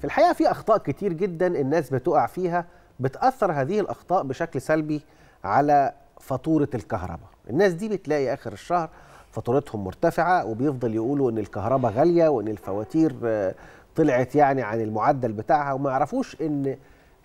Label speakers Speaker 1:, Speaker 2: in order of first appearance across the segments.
Speaker 1: في الحقيقه في اخطاء كتير جدا الناس بتقع فيها بتاثر هذه الاخطاء بشكل سلبي على فاتوره الكهرباء الناس دي بتلاقي اخر الشهر فاتورتهم مرتفعه وبيفضل يقولوا ان الكهرباء غاليه وان الفواتير آه، طلعت يعني عن المعدل بتاعها وما يعرفوش ان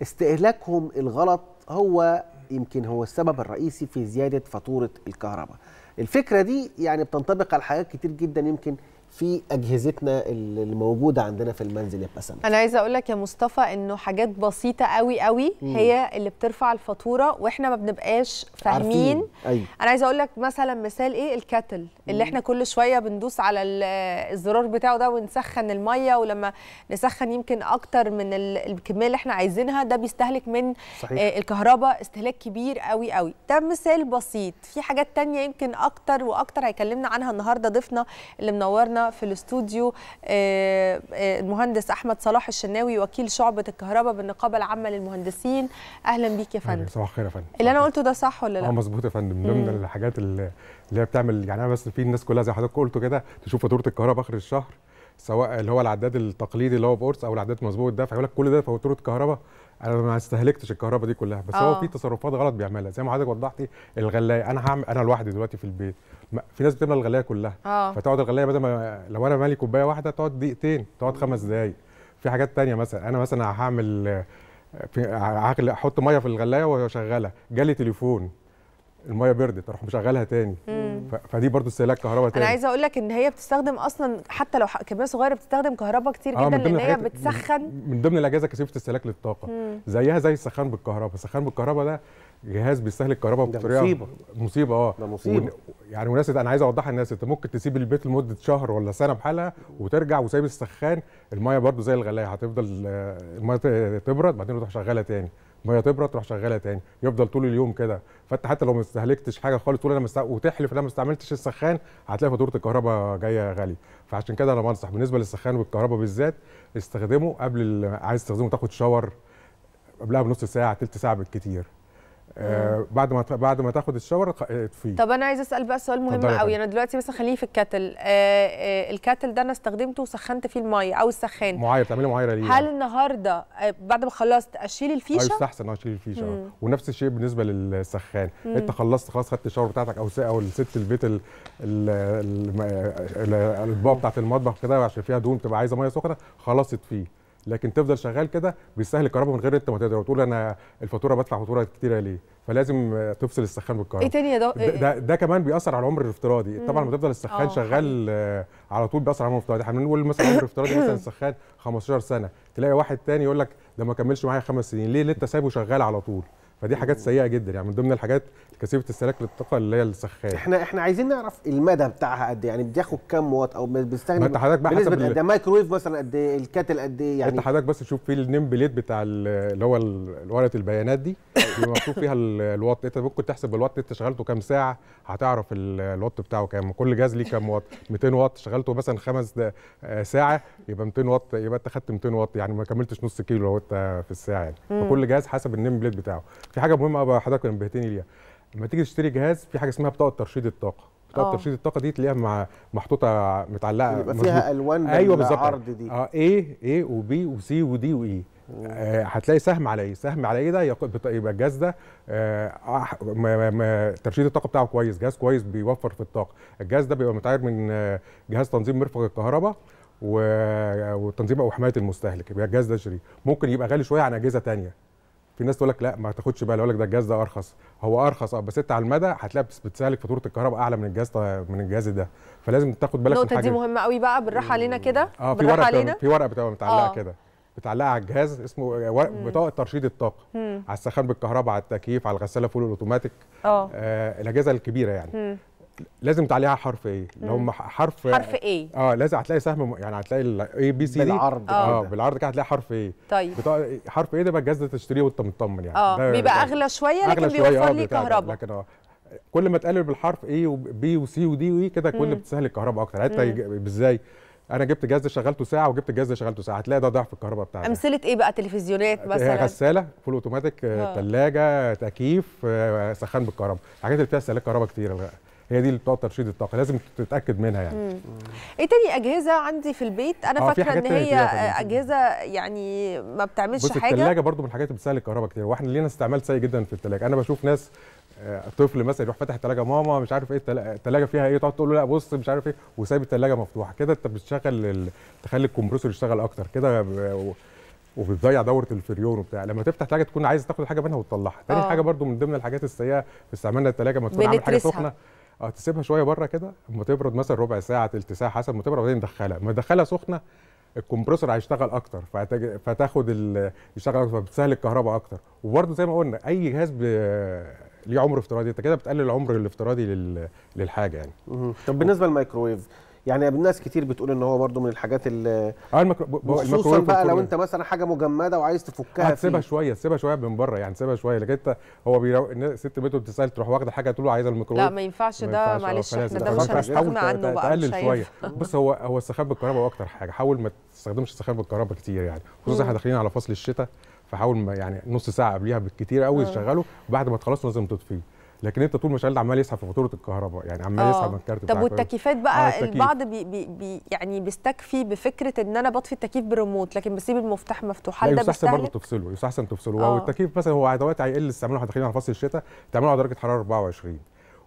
Speaker 1: استهلاكهم الغلط هو يمكن هو السبب الرئيسي في زياده فاتوره الكهرباء الفكره دي يعني بتنطبق على حاجات كتير جدا يمكن في اجهزتنا اللي موجوده عندنا في المنزل يبقى سمك
Speaker 2: انا عايزه اقول لك يا مصطفى انه حاجات بسيطه قوي قوي مم. هي اللي بترفع الفاتوره واحنا ما بنبقاش فاهمين أيوه. انا عايزه اقول لك مثلا مثال ايه الكاتل اللي مم. احنا كل شويه بندوس على الزرار بتاعه ده ونسخن الميه ولما نسخن يمكن اكتر من الكميه اللي احنا عايزينها ده بيستهلك من صحيح. آه، الكهرباء استهلاك كبير قوي قوي ده مثال بسيط في حاجات تانية يمكن اكتر واكتر هيكلمنا عنها النهارده ضيفنا اللي منورنا معانا في الاستوديو آه، آه، المهندس احمد صلاح الشناوي وكيل شعبه الكهرباء بالنقابه العامه للمهندسين اهلا بيك يا فندم صباح الخير يا فندم اللي انا قلته ده صح ولا لا اه مظبوط يا فندم من ضمن
Speaker 3: الحاجات اللي هي بتعمل يعني انا بس في الناس كلها زي حضرتك قلتوا كده تشوف فاتوره الكهرباء اخر الشهر سواء اللي هو العداد التقليدي اللي هو بورس او العداد مظبوط الدفع يقول لك كل ده فاتوره كهرباء انا ما استهلكتش الكهرباء دي كلها بس أوه. هو آه. في تصرفات غلط بيعملها زي ما حضرتك وضحتي الغلايه انا هعمل انا لوحدي دلوقتي في البيت في ناس بتملى الغلايه كلها أوه. فتقعد الغلايه بدل ما لو انا مالي كوبايه واحده تقعد دقيقتين تقعد خمس دقائق في حاجات تانية مثلا انا مثلا هعمل في احط ميه في الغلايه واشغلها جالي تليفون الميه بردت اروح مشغلها تاني فدي برضو استهلاك كهرباء تاني انا
Speaker 2: عايزه اقول لك ان هي بتستخدم اصلا حتى لو كميه صغيره بتستخدم كهرباء كتير آه جدا لان هي بتسخن
Speaker 3: من ضمن الاجهزه كثيفه استهلاك للطاقه مم. زيها زي السخان بالكهرباء السخان بالكهرباء ده جهاز بيستهلك كهرباء بطريقه مصيبه مصيبه اه ده مصيبه يعني وناس انا عايز اوضحها للناس انت ممكن تسيب البيت لمده شهر ولا سنه بحالها وترجع وسايب السخان الميه برضو زي الغلايه هتفضل آه، الميه تبرد بعدين تروح شغاله تاني الميه تبرد تروح شغاله تاني يفضل طول اليوم كده فانت حتى لو ما استهلكتش حاجه خالص تقول انا مست... وتحلف انا ما استعملتش السخان هتلاقي فاتوره الكهرباء جايه غاليه فعشان كده انا بنصح بالنسبه للسخان والكهرباء بالذات استخدمه قبل ال... عايز تستخدمه تاخد شاور قبلها بنص ساعه تلت ساعه بالكتير آه، آه. بعد ما بعد ما تاخد الشاور اطفيه آه، طب
Speaker 2: انا عايز اسال بقى سؤال مهم قوي انا دلوقتي مثلا خليه في الكاتل الكاتل ده انا استخدمته وسخنت فيه الميه او السخان
Speaker 3: معايره بتعملي معايره ليه هل
Speaker 2: النهارده بعد ما خلصت اشيل الفيشه ايوه استحسن
Speaker 3: اشيل الفيشه ونفس الشيء بالنسبه للسخان مم. انت خلصت خلاص خدت الشاور بتاعتك او او الست البيت الاطباق بتاعت المطبخ كده عشان فيها دهون تبقى عايزه ميه سخنه خلصت فيه لكن تفضل شغال كده بيستهلك كهرباء من غير انت ما تقدر وتقول انا الفاتوره بدفع فاتوره كتيره ليه فلازم تفصل السخان بالكهرباء ايه تاني يا دو... ده, ده, ده كمان بيأثر على العمر الافتراضي طبعا لما تفضل السخان اه، شغال على طول بيأثر على العمر الافتراضي احنا بنقول مثلا العمر الافتراضي مثلا السخان 15 سنه تلاقي واحد تاني يقول لك ده ما كملش معايا خمس سنين ليه ليه انت سايبه شغال على طول فدي حاجات سيئه جدا يعني من ضمن الحاجات كثيفه السلك للطاقه اللي هي السخان
Speaker 1: احنا احنا عايزين نعرف المدى بتاعها قد ايه يعني بتاخد كام وات او بتستخدم انت حضرتك بقى حسب ده إيه؟ مايكرويف مثلا قد ايه الكاتل قد ايه يعني انت حضرتك
Speaker 3: بس تشوف فيه النيم بليت بتاع اللي هو ورقه البيانات دي اللي مكتوب فيها الوات انت ممكن تحسب الوات انت شغلته كام ساعه هتعرف الوات بتاعه كام كل جهاز ليه كام وات 200 وات شغلته مثلا خمس آه، ساعه يبقى 200 وات يبقى انت خدت 200 وات يعني ما كملتش نص كيلو لو انت في الساعه يعني فكل جهاز حسب النيم بليت بتاعه في حاجه مهمه بقى حضرتك نبهتني ليها لما تيجي تشتري جهاز في حاجه اسمها بطاقه ترشيد الطاقه بطاقه آه. ترشيد الطاقه دي تلاقيها مع محطوطه متعلقه يبقى فيها الوان ايوه بالظبط اه ايه ايه وبي وسي ودي واي هتلاقي سهم على ايه سهم على ايه ده يبقى الجهاز ده آه ترشيد الطاقه بتاعه كويس جهاز كويس بيوفر في الطاقه الجهاز ده بيبقى متعير من آه، جهاز تنظيم مرفق الكهرباء وتنظيم او حمايه المستهلك يبقى الجهاز ده شري ممكن يبقى غالي شويه عن اجهزه ثانيه في ناس تقول لك لا ما تاخدش بالك يقول لك ده الجهاز ده ارخص هو ارخص اه بس انت على المدى هتلاقي بتسالك فاتوره الكهرباء اعلى من الجهاز من الجهاز ده فلازم تاخد بالك النقطه دي مهمه
Speaker 2: قوي بقى بالراحه علينا كده اه في ورقه علينا. في ورقه
Speaker 3: بتبقى متعلقه آه. كده بتعلقها على الجهاز اسمه بطاقه ترشيد الطاقه مم. على السخان بالكهرباء على التكييف على الغساله فول الاوتوماتيك اه, آه، الاجهزه الكبيره يعني مم. لازم تعليها حرف ايه اللي هم حرف حرف ايه اه لازم هتلاقي سهم يعني هتلاقي الاي بي سي بالعرض آه،, اه بالعرض كده هتلاقي حرف ايه طيب بتاع حرف ايه ده بقى الجهاز ده تشتريه وانت مطمن يعني اه بيبقى اغلى شويه لكن بيوفر آه، لي كهرباء لكن اه كل ما تقلل بالحرف ايه وبي وسي ودي وي e كده كل بتسهل الكهرباء اكتر حتى يعني ازاي انا جبت جهاز شغلته ساعه وجبت جهاز شغلته ساعه هتلاقي ده ضعف الكهرباء بتاعتك
Speaker 2: امثله ايه بقى تلفزيونات آه، مثلا
Speaker 3: غساله فول اوتوماتيك ثلاجه تكييف سخان بالكهرباء الحاجات اللي فيها استهلاك كهرباء كتير بقى هي دي اللي بتقعد ترشيد الطاقه لازم تتاكد منها يعني
Speaker 2: مم. ايه تاني اجهزه عندي في البيت انا آه، فاكره ان هي اجهزه يعني ما بتعملش حاجه الثلاجه
Speaker 3: برضو من الحاجات اللي بتسهل الكهرباء كتير واحنا لينا استعمال سيء جدا في الثلاجه انا بشوف ناس آه، طفل مثلا يروح فاتح الثلاجه ماما مش عارف ايه الثلاجه فيها ايه تقعد تقول له لا بص مش عارف ايه وسايب الثلاجه مفتوحه كده انت بتشغل تخلي الكمبرسور يشتغل اكتر كده وبتضيع دوره الفريون وبتاع لما تفتح ثلاجه تكون عايز تاخد حاجه منها وتطلعها تاني آه. حاجه برضو من ضمن الحاجات السيئه في استعمالنا الثلاجه ما تكون عامل حاجه سخنه اه تسيبها شويه بره كده اما تبرد مثلا ربع ساعه تلت ساعه حسب ما تبرد وبعدين تدخلها ما تدخلها سخنه الكمبريسور هيشتغل اكتر فتاخد يشتغل اكتر فبتسهل الكهرباء اكتر وبرده زي ما قلنا اي جهاز ليه عمر افتراضي انت كده بتقلل العمر الافتراضي للحاجه يعني طب بالنسبه للميكروويف
Speaker 1: يعني الناس كتير بتقول ان هو برده من الحاجات اللي
Speaker 3: اه خصوصا بقى لو انت
Speaker 1: مثلا حاجه مجمده وعايز تفكها هتسيبها
Speaker 3: شويه سيبها شويه من بره يعني سيبها شويه لكن انت هو بيرو... ست بيته بتسال تروح واخده حاجه تقول له عايزه الميكرويف لا ما ينفعش ده آه، معلش احنا ده مش هنستغنى عنه بقى تقلل شويه بص هو هو السخان بالكهرباء اكتر حاجه حاول ما تستخدمش السخان بالكهرباء كتير يعني خصوصا احنا داخلين على فصل الشتاء فحاول يعني نص ساعه قبليها بالكتير قوي تشغله وبعد ما تخلص لازم تطفيه لكن انت طول ما شغال عمال يسحب في فاتوره الكهرباء يعني عمال يسحب آه. من الكارت طب والتكييفات بقى آه البعض
Speaker 2: بي بي يعني بيستكفي بفكره ان انا بطفي التكييف بريموت لكن بسيب المفتاح مفتوح هل ده يستحسن برضه
Speaker 3: تفصله يستحسن تفصله آه. والتكييف مثلا هو دلوقتي هيقل استعماله واحنا داخلين على فصل الشتاء تعمله على درجه حراره 24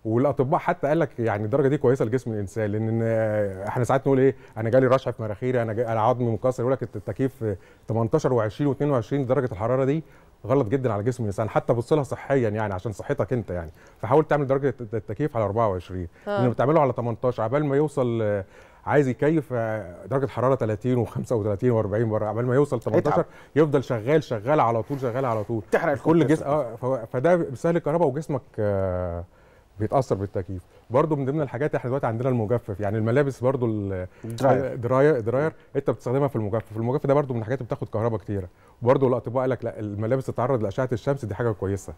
Speaker 3: والاطباء حتى قال لك يعني الدرجه دي كويسه لجسم الانسان لان آه، احنا ساعات نقول ايه انا جالي رشح في مراخيري انا انا عظمي مكسر يقول لك التكييف 18 و20 و22 درجه الحراره دي غلط جدا على جسم الانسان حتى بص لها صحيا يعني عشان صحتك انت يعني فحاول تعمل درجه التكييف على 24 آه. لانه بتعمله على 18 عبال ما يوصل عايز يكيف آه، درجه حراره 30 و35 و40 بره عبال ما يوصل 18 يفضل شغال شغال على طول شغال على طول تحرق كل جسم اه فده بيسهل الكهرباء وجسمك آه بيتاثر بالتكييف برضو من ضمن الحاجات احنا دلوقتي عندنا المجفف يعني الملابس برضو الدراير آه، دراير انت بتستخدمها في المجفف المجفف ده برضو من الحاجات اللي بتاخد كهرباء كتيره وبرضو الاطباء قال لك لا الملابس تتعرض لاشعه الشمس دي حاجه كويسه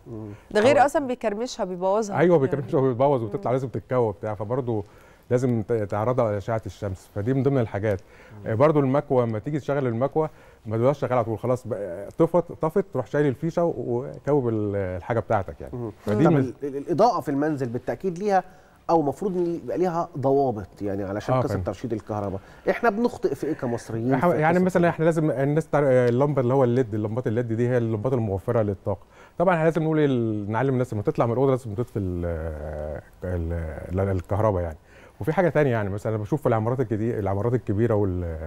Speaker 3: ده غير
Speaker 2: اصلا بيكرمشها بيبوظها ايوه بيكرمشها يعني. وبيبوظ وتطلع
Speaker 3: لازم تتكوى بتاع فبرضو لازم تعرضها على اشعه الشمس فدي من ضمن الحاجات آه، برضو المكوى لما تيجي تشغل المكوى ما تبقاش شغاله على طول خلاص طفت طفت تروح شايل الفيشه وكوب الحاجه بتاعتك يعني فدي من...
Speaker 1: الاضاءه في المنزل بالتاكيد ليها او المفروض ان يبقى ليها ضوابط يعني
Speaker 3: علشان آه قصه ترشيد الكهرباء
Speaker 1: احنا بنخطئ في ايه كمصريين يعني مثلا
Speaker 3: احنا لازم الناس اللمبه اللي هو الليد اللمبات الليد دي هي اللمبات الموفره للطاقه طبعا احنا لازم نقول إيه، نعلم الناس لما تطلع من الاوضه لازم تطفي الكهرباء يعني وفي حاجه ثانيه يعني مثلا انا بشوف في العمارات الجديده العمارات الكبيره وال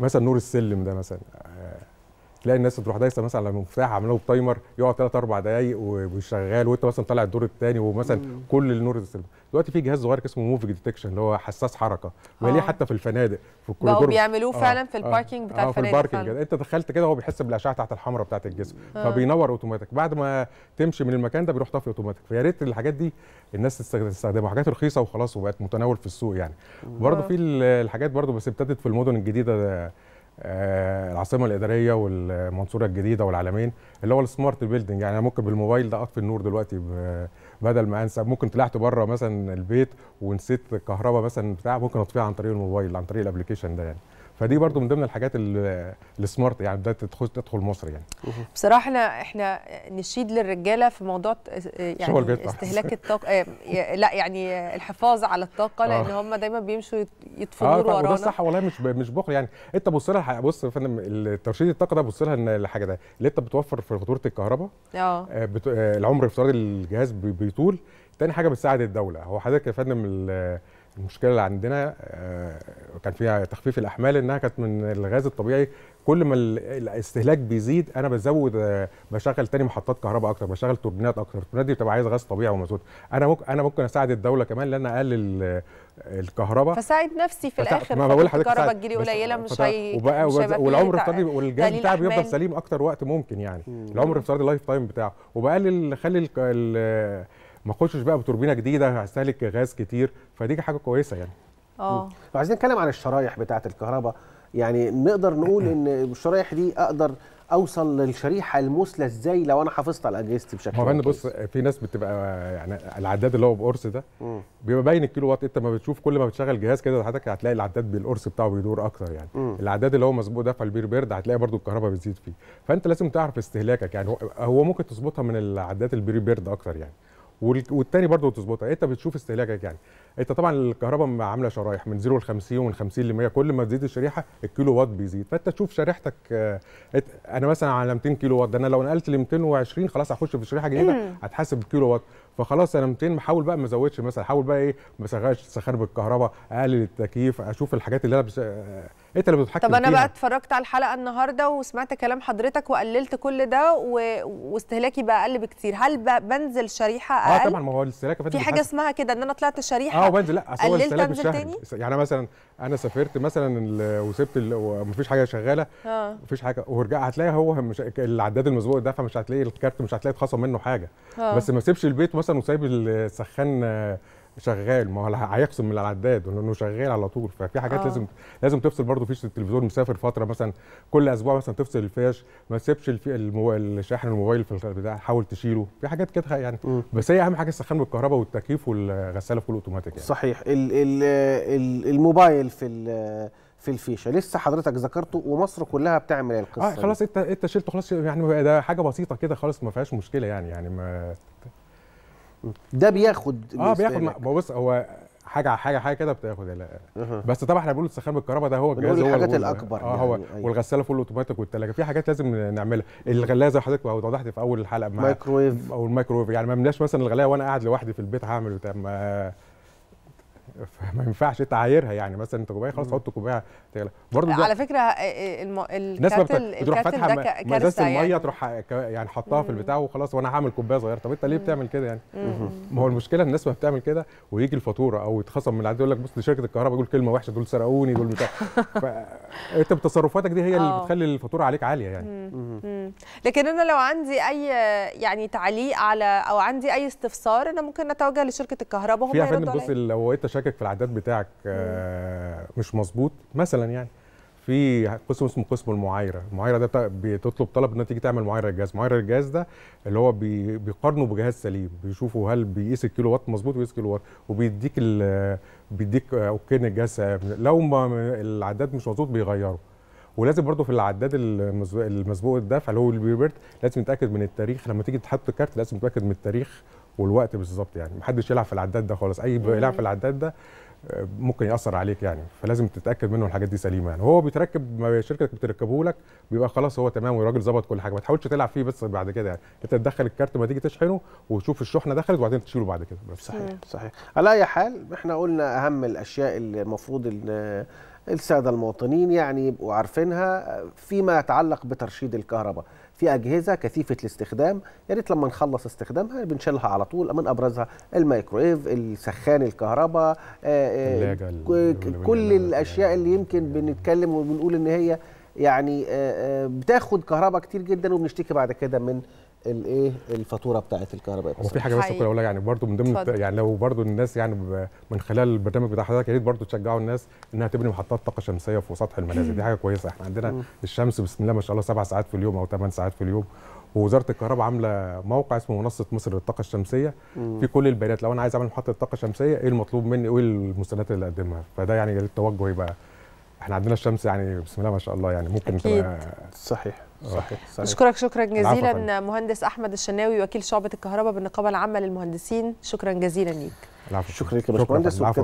Speaker 3: مثلا نور السلم ده مثلا آه، تلاقي الناس تروح دايسه مثلا على المفتاح عامله له تايمر يقعد ثلاث اربع دقائق وشغال وانت مثلا طالع الدور الثاني ومثلا مم. كل النور دلوقتي في جهاز صغير اسمه موفج ديتكشن اللي هو حساس حركه بيلاقيه آه. حتى في الفنادق في كل بقوا بيعملوه آه فعلا في آه. الباركينج بتاع آه الفنادق في الباركينج فعلا. انت دخلت كده هو بيحس بالاشعه تحت الحمراء بتاعت الجسم آه. فبينور اوتوماتيك بعد ما تمشي من المكان ده بيروح طافي اوتوماتيك فيا ريت الحاجات دي الناس تستخدمها حاجات رخيصه وخلاص وبقت متناول في السوق يعني آه. برضه في الحاجات برضه بس ابتدت في المدن الجديده آه، العاصمه الاداريه والمنصوره الجديده والعالمين اللي هو السمارت بيلدينج يعني ممكن بالموبايل ده اطفي النور دلوقتي بدل ما انسى ممكن طلعت بره مثلا البيت ونسيت الكهرباء مثلا بتاع ممكن اطفيها عن طريق الموبايل عن طريق الابلكيشن ده يعني فدي برضو من ضمن الحاجات السمارت يعني بدات تدخل تدخل مصر يعني
Speaker 2: بصراحه احنا احنا نشيد للرجاله في موضوع يعني استهلاك الطاقه آه، لا يعني الحفاظ على الطاقه لان آه. هم دايما بيمشوا يطفوا آه، نور آه ورانا صح
Speaker 3: والله مش مش بخل يعني انت بص لها بص يا فندم ترشيد الطاقه ده بص لها ان الحاجه ده اللي انت بتوفر في فاتوره الكهرباء اه بت... العمر الافتراضي الجهاز بيطول تاني حاجه بتساعد الدوله هو حضرتك يا فندم المشكله اللي عندنا آه، كان فيها تخفيف الاحمال انها كانت من الغاز الطبيعي كل ما الاستهلاك بيزيد انا بزود آه، بشغل تاني محطات كهرباء اكتر بشغل توربينات اكتر التوربينات دي بتبقى عايز غاز طبيعي ومازوت انا ممكن انا ممكن اساعد الدوله كمان لان اقلل الكهرباء
Speaker 2: فساعد نفسي في الاخر ما بقول لحضرتك الكهرباء تجيلي قليله مش هي وبقى مش والعمر الافتراضي والجهاز بتاعه بيفضل سليم
Speaker 3: اكتر وقت ممكن يعني مم. العمر الافتراضي اللايف تايم بتاعه وبقلل خلي ما اخشش بقى بتوربينه جديده هستهلك غاز كتير فدي حاجه كويسه يعني اه
Speaker 1: عايزين نتكلم عن الشرايح بتاعه الكهرباء يعني نقدر نقول ان الشرايح دي اقدر اوصل للشريحه المثلى ازاي لو انا حافظت على اجهزتي بشكل هو
Speaker 3: بص في ناس بتبقى يعني العداد اللي هو بقرص ده مم. بيبقى باين الكيلو وات انت ما بتشوف كل ما بتشغل جهاز كده حضرتك هتلاقي العداد بالقرص بتاعه بيدور اكتر يعني مم. العداد اللي هو مسبوق ده فالبير بيرد هتلاقي برده الكهرباء بتزيد فيه فانت لازم تعرف استهلاكك يعني هو ممكن تظبطها من العداد البير بيرد اكتر يعني والتاني برضه تظبطها انت بتشوف استهلاكك يعني انت طبعا الكهرباء عامله شرايح من 0 ل 50 ومن 50 ل 100 كل ما تزيد الشريحه الكيلو وات بيزيد فانت تشوف شريحتك آه، انا مثلا على 200 كيلو وات ده انا لو نقلت ل 220 خلاص هخش في شريحه جديده هتحاسب كيلو وات فخلاص انا 200 محاول بقى ما ازودش مثلا احاول بقى ايه ما اشغلش سخان بالكهرباء اقلل التكييف اشوف الحاجات اللي انا بس... آه، انت اللي بتتحكم طب انا بقى
Speaker 2: اتفرجت على الحلقه النهارده وسمعت كلام حضرتك وقللت كل ده و... واستهلاكي بقى اقل بكتير هل بقى بنزل شريحه اه اقل اه طبعا
Speaker 3: ما هو الاستهلاك في حاجه اسمها
Speaker 2: كده ان انا طلعت شريحه اه بنزل لا اصل انا الاستهلاك بالشهر
Speaker 3: يعني مثلا انا سافرت مثلا وسبت ال... ومفيش حاجه شغاله آه. مفيش حاجه ورجع هتلاقي هو مش... العداد المسبوق ده فمش هتلاقي الكارت مش هتلاقي اتخصم منه حاجه آه. بس ما سيبش البيت مثلا وسايب السخان شغال ما هو هيخصم من العداد لانه شغال على طول ففي حاجات آه. لازم لازم تفصل برضه فيش التلفزيون مسافر فتره مثلا كل اسبوع مثلا تفصل الفيش ما تسيبش المو... الشاحن الموبايل في البتاع حاول تشيله في حاجات كده يعني م. بس هي اهم حاجه السخان بالكهرباء والتكييف والغساله في اوتوماتيك يعني. صحيح ال ال
Speaker 1: ال الموبايل في في الفيشه لسه حضرتك ذكرته ومصر كلها بتعمل القصه اه خلاص
Speaker 3: انت انت شلته خلاص يعني ده حاجه بسيطه كده خلاص ما فيهاش مشكله يعني يعني ما ده بياخد اه بياخد بص هو حاجه حاجه حاجه كده بتاخد لا. بس طبعا احنا بنقول السخان بالكهرباء ده هو الجهاز هو الحاجات الاكبر اه هو يعني، أيوه. والغساله فول اوتوماتيك والثلاجه في حاجات لازم نعملها الغلايه زي حضرتك وضحت في اول الحلقه مع او الميكرويف يعني ما بنلاش مثلا الغلايه وانا قاعد لوحدي في البيت هعمل بتاع فما ينفعش تعايرها يعني مثلا انت كوبايه خلاص حط كوبايه تغلى برضه على
Speaker 2: فكره آه، آه، الم... الناس بتروح فاتحه مزازه يعني. الميه تروح
Speaker 3: آه، يعني حطها في البتاع وخلاص وانا هعمل كوبايه صغيره طب انت ليه بتعمل كده يعني ما هو المشكله الناس ما بتعمل كده ويجي الفاتوره او يتخصم من العدد يقول لك بص دي شركه الكهرباء يقول كلمه وحشه دول سرقوني دول بتاع فانت بتصرفاتك دي هي اللي بتخلي الفاتوره عليك عاليه يعني
Speaker 2: لكن انا لو عندي اي يعني تعليق على او عندي اي استفسار انا ممكن اتوجه لشركه الكهرباء هم يردوا عليا في بص
Speaker 3: لو انت شاكك في العداد بتاعك آه، مش مظبوط مثلا يعني في قسم اسمه قسم المعايره، المعايره ده بتطلب طلب انك تيجي تعمل معايره للجهاز، معايره للجهاز ده اللي هو بيقارنه بجهاز سليم، بيشوفوا هل بيقيس الكيلو وات مظبوط ويقيس الكيلو وات وبيديك بيديك بيديك آه، ان الجهاز لو ما العداد مش مظبوط بيغيره. ولازم برضه في العداد المسبوق الدفع اللي هو البيبرت لازم يتاكد من التاريخ لما تيجي تحط كارت لازم تتاكد من التاريخ والوقت بالظبط يعني محدش يلعب في العداد ده خالص اي بيلعب في العداد ده آه، ممكن ياثر عليك يعني فلازم تتاكد منه الحاجات دي سليمه يعني هو بيتركب شركتك بتركبه لك بيبقى خلاص هو تمام والراجل ظبط كل حاجه ما تحاولش تلعب فيه بس بعد كده يعني انت تدخل الكارت ما تيجي تشحنه وتشوف الشحنه دخلت وبعدين تشيله بعد كده بس صحيح صحيح
Speaker 1: على اي حال احنا قلنا اهم الاشياء اللي المفروض ان آه، الساده المواطنين يعني يبقوا عارفينها آه، فيما يتعلق بترشيد الكهرباء في اجهزه كثيفه الاستخدام يا ريت لما نخلص استخدامها بنشيلها على طول من ابرزها الميكرويف السخان الكهرباء آه، آه، كل الاشياء اللي يمكن بنتكلم وبنقول ان هي يعني آه، بتاخد كهرباء كتير جدا وبنشتكي بعد كده من الايه الفاتوره بتاعت الكهرباء
Speaker 3: هو في حاجه بس كنت اقولها يعني برضو من ضمن يعني لو برضو الناس يعني من خلال البرنامج بتاع حضرتك يا ريت برضو تشجعوا الناس انها تبني محطات طاقه شمسيه في سطح المنازل دي حاجه كويسه احنا عندنا الشمس بسم الله ما شاء الله سبع ساعات في اليوم او ثمان ساعات في اليوم ووزاره الكهرباء عامله موقع اسمه منصه مصر للطاقه الشمسيه في كل البيانات لو انا عايز اعمل محطه طاقه شمسيه ايه المطلوب مني وايه المستندات اللي اقدمها فده يعني التوجه يبقى احنا عندنا الشمس يعني بسم الله ما شاء الله يعني ممكن أكيد. صحيح صحيح صحيح اشكرك شكرا جزيلا
Speaker 2: مهندس احمد الشناوي وكيل شعبه الكهرباء بالنقابه العامه للمهندسين شكرا جزيلا ليك
Speaker 1: شكرا لك يا باشمهندس